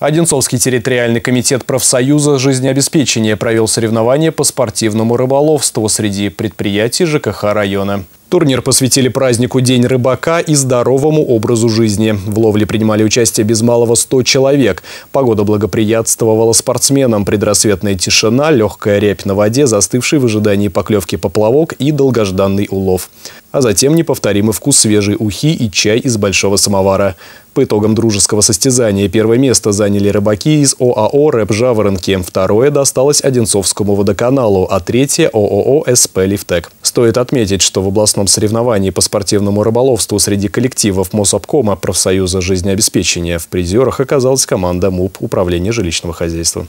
Одинцовский территориальный комитет профсоюза жизнеобеспечения провел соревнования по спортивному рыболовству среди предприятий ЖКХ района. Турнир посвятили празднику День рыбака и здоровому образу жизни. В ловле принимали участие без малого 100 человек. Погода благоприятствовала спортсменам. Предрассветная тишина, легкая рябь на воде, застывший в ожидании поклевки поплавок и долгожданный улов а затем неповторимый вкус свежей ухи и чай из большого самовара. По итогам дружеского состязания первое место заняли рыбаки из ОАО «Рэп Жаворонки», второе досталось Одинцовскому водоканалу, а третье – ООО «СП Лифтек». Стоит отметить, что в областном соревновании по спортивному рыболовству среди коллективов Мособкома профсоюза жизнеобеспечения в призерах оказалась команда МУП Управления жилищного хозяйства.